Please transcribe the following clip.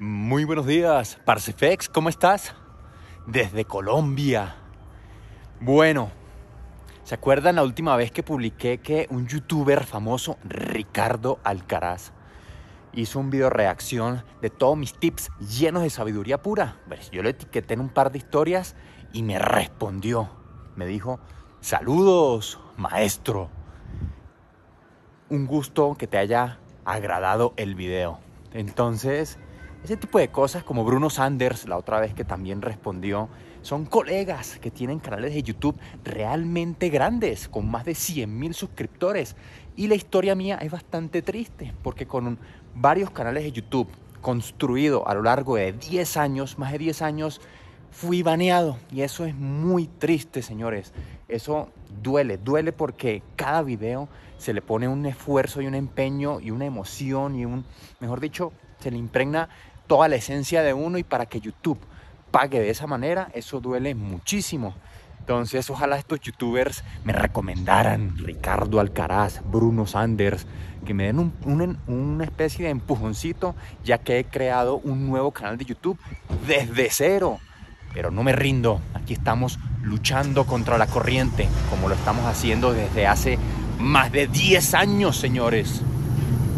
Muy buenos días, Parsifex, ¿cómo estás? Desde Colombia. Bueno, ¿se acuerdan la última vez que publiqué que un youtuber famoso, Ricardo Alcaraz, hizo un video reacción de todos mis tips llenos de sabiduría pura? Pues, yo le etiqueté en un par de historias y me respondió. Me dijo, saludos, maestro. Un gusto que te haya agradado el video. Entonces, ese tipo de cosas como Bruno Sanders, la otra vez que también respondió, son colegas que tienen canales de YouTube realmente grandes, con más de 100.000 suscriptores. Y la historia mía es bastante triste, porque con varios canales de YouTube construido a lo largo de 10 años, más de 10 años, fui baneado. Y eso es muy triste, señores. Eso duele, duele porque cada video se le pone un esfuerzo y un empeño y una emoción y un, mejor dicho, se le impregna toda la esencia de uno y para que YouTube pague de esa manera, eso duele muchísimo. Entonces, ojalá estos youtubers me recomendaran Ricardo Alcaraz, Bruno Sanders, que me den una especie de empujoncito, ya que he creado un nuevo canal de YouTube desde cero. Pero no me rindo, aquí estamos luchando contra la corriente, como lo estamos haciendo desde hace más de 10 años, señores.